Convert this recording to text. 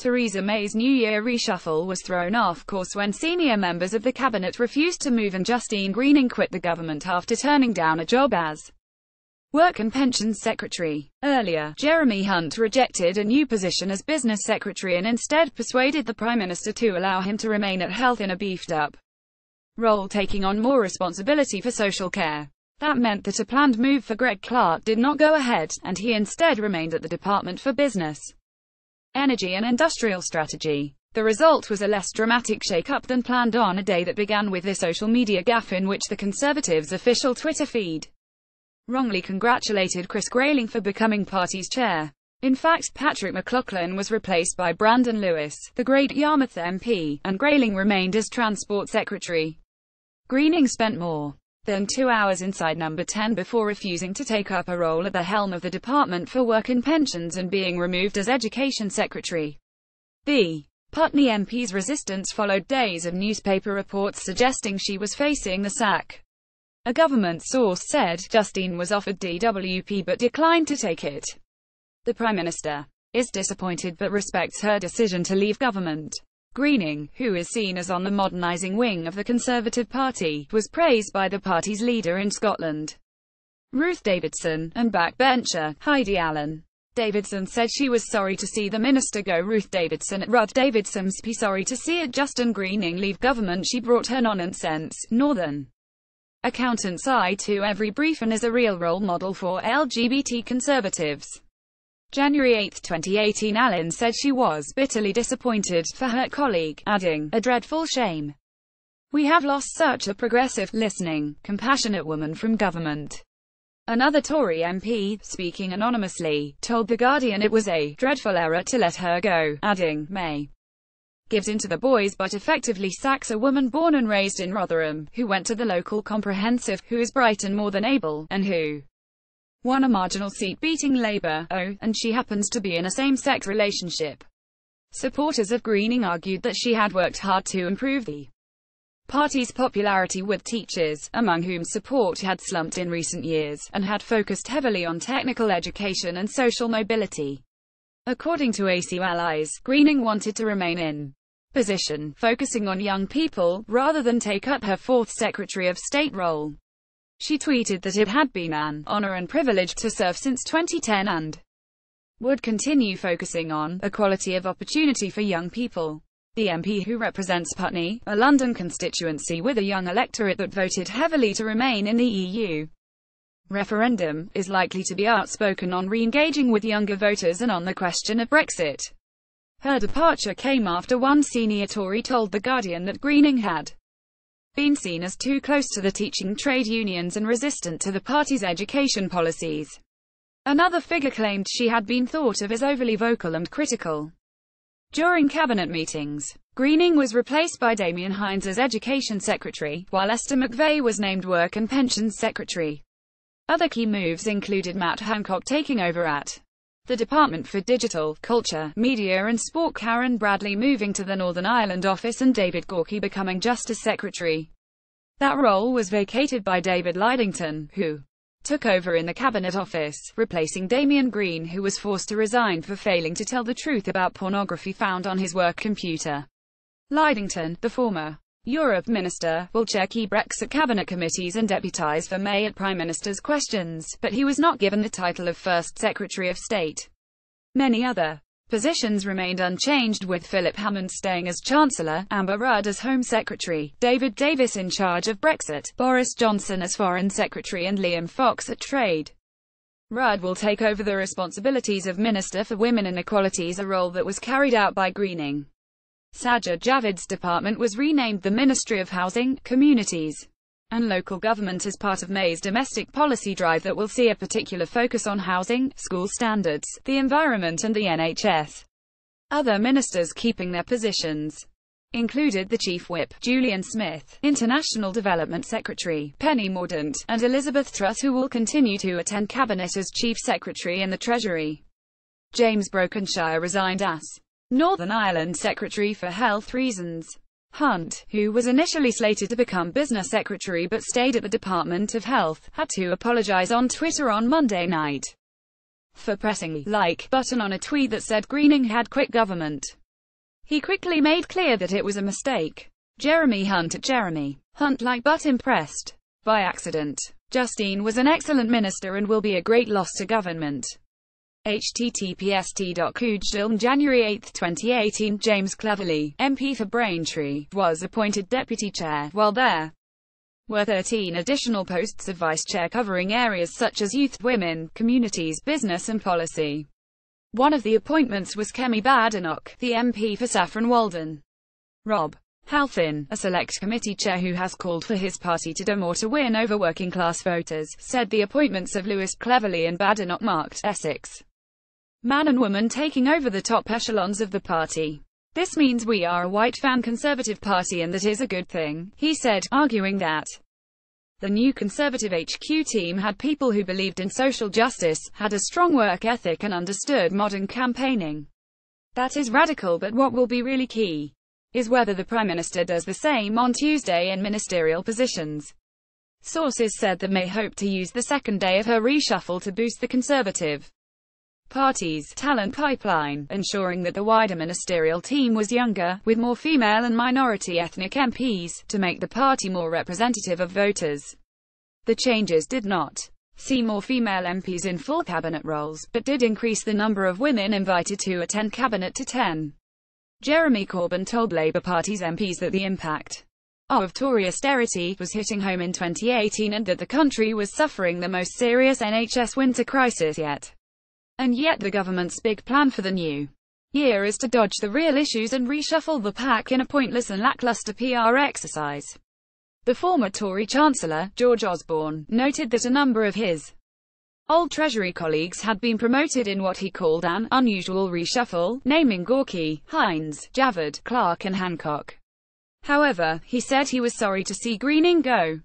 Theresa May's New Year reshuffle was thrown off course when senior members of the cabinet refused to move and Justine Greening quit the government after turning down a job as Work and Pensions Secretary. Earlier, Jeremy Hunt rejected a new position as Business Secretary and instead persuaded the Prime Minister to allow him to remain at health in a beefed-up role taking on more responsibility for social care. That meant that a planned move for Greg Clark did not go ahead, and he instead remained at the Department for Business energy and industrial strategy. The result was a less dramatic shake-up than planned on a day that began with a social media gaffe in which the Conservatives' official Twitter feed wrongly congratulated Chris Grayling for becoming party's chair. In fact, Patrick McLaughlin was replaced by Brandon Lewis, the great Yarmouth MP, and Grayling remained as Transport Secretary. Greening spent more then two hours inside number 10 before refusing to take up a role at the helm of the Department for Work and Pensions and being removed as Education Secretary. The Putney MP's resistance followed days of newspaper reports suggesting she was facing the sack. A government source said Justine was offered DWP but declined to take it. The Prime Minister is disappointed but respects her decision to leave government. Greening, who is seen as on the modernising wing of the Conservative Party, was praised by the party's leader in Scotland, Ruth Davidson, and backbencher, Heidi Allen. Davidson said she was sorry to see the minister go Ruth Davidson at Ruth Davidson's be sorry to see it Justin Greening leave government she brought her nonsense, northern accountant's eye to every brief and is a real role model for LGBT conservatives. January 8, 2018 Allen said she was bitterly disappointed for her colleague, adding, a dreadful shame. We have lost such a progressive, listening, compassionate woman from government. Another Tory MP, speaking anonymously, told The Guardian it was a dreadful error to let her go, adding, May gives in to the boys but effectively sacks a woman born and raised in Rotherham, who went to the local comprehensive, who is bright and more than able, and who won a marginal seat beating Labour, oh, and she happens to be in a same-sex relationship. Supporters of Greening argued that she had worked hard to improve the party's popularity with teachers, among whom support had slumped in recent years, and had focused heavily on technical education and social mobility. According to AC allies, Greening wanted to remain in position, focusing on young people, rather than take up her fourth Secretary of State role. She tweeted that it had been an honor and privilege to serve since 2010 and would continue focusing on equality of opportunity for young people. The MP who represents Putney, a London constituency with a young electorate that voted heavily to remain in the EU referendum, is likely to be outspoken on re-engaging with younger voters and on the question of Brexit. Her departure came after one senior Tory told The Guardian that Greening had been seen as too close to the teaching trade unions and resistant to the party's education policies. Another figure claimed she had been thought of as overly vocal and critical. During cabinet meetings, Greening was replaced by Damien Hines as Education Secretary, while Esther McVeigh was named Work and Pensions Secretary. Other key moves included Matt Hancock taking over at the Department for Digital, Culture, Media and Sport Karen Bradley moving to the Northern Ireland office and David Gorky becoming Justice Secretary. That role was vacated by David Lidington, who took over in the Cabinet Office, replacing Damian Green who was forced to resign for failing to tell the truth about pornography found on his work computer. Lidington, the former Europe minister, will chair key Brexit cabinet committees and deputise for May at Prime Minister's questions, but he was not given the title of First Secretary of State. Many other positions remained unchanged with Philip Hammond staying as Chancellor, Amber Rudd as Home Secretary, David Davis in charge of Brexit, Boris Johnson as Foreign Secretary and Liam Fox at Trade. Rudd will take over the responsibilities of Minister for Women and Equalities, a role that was carried out by Greening. Sajid Javid's department was renamed the Ministry of Housing, Communities and Local Government as part of May's domestic policy drive that will see a particular focus on housing, school standards, the environment and the NHS. Other ministers keeping their positions included the Chief Whip, Julian Smith, International Development Secretary, Penny Mordaunt, and Elizabeth Truss who will continue to attend Cabinet as Chief Secretary in the Treasury. James Brokenshire resigned as Northern Ireland Secretary for health reasons. Hunt, who was initially slated to become business secretary but stayed at the Department of Health, had to apologise on Twitter on Monday night for pressing the like button on a tweet that said Greening had quit government. He quickly made clear that it was a mistake. Jeremy Hunt at Jeremy Hunt like but impressed by accident. Justine was an excellent minister and will be a great loss to government https://t.coogedilm January 8, 2018 James Cleverly, MP for Braintree, was appointed deputy chair, while there were 13 additional posts of vice chair covering areas such as youth, women, communities, business and policy. One of the appointments was Kemi Badenoch, the MP for Saffron Walden. Rob Halfin, a select committee chair who has called for his party to do more to win over working class voters, said the appointments of Lewis Cleverly and Badenoch marked Essex man and woman taking over the top echelons of the party. This means we are a white fan conservative party and that is a good thing, he said, arguing that the new conservative HQ team had people who believed in social justice, had a strong work ethic and understood modern campaigning. That is radical but what will be really key is whether the Prime Minister does the same on Tuesday in ministerial positions. Sources said that May hoped to use the second day of her reshuffle to boost the Conservative parties, talent pipeline, ensuring that the wider ministerial team was younger, with more female and minority ethnic MPs, to make the party more representative of voters. The changes did not see more female MPs in full cabinet roles, but did increase the number of women invited to attend cabinet to 10. Jeremy Corbyn told Labour Party's MPs that the impact of Tory austerity was hitting home in 2018 and that the country was suffering the most serious NHS winter crisis yet. And yet the government's big plan for the new year is to dodge the real issues and reshuffle the pack in a pointless and lackluster PR exercise. The former Tory Chancellor, George Osborne, noted that a number of his old Treasury colleagues had been promoted in what he called an unusual reshuffle, naming Gorky, Hines, Javed, Clark and Hancock. However, he said he was sorry to see Greening go.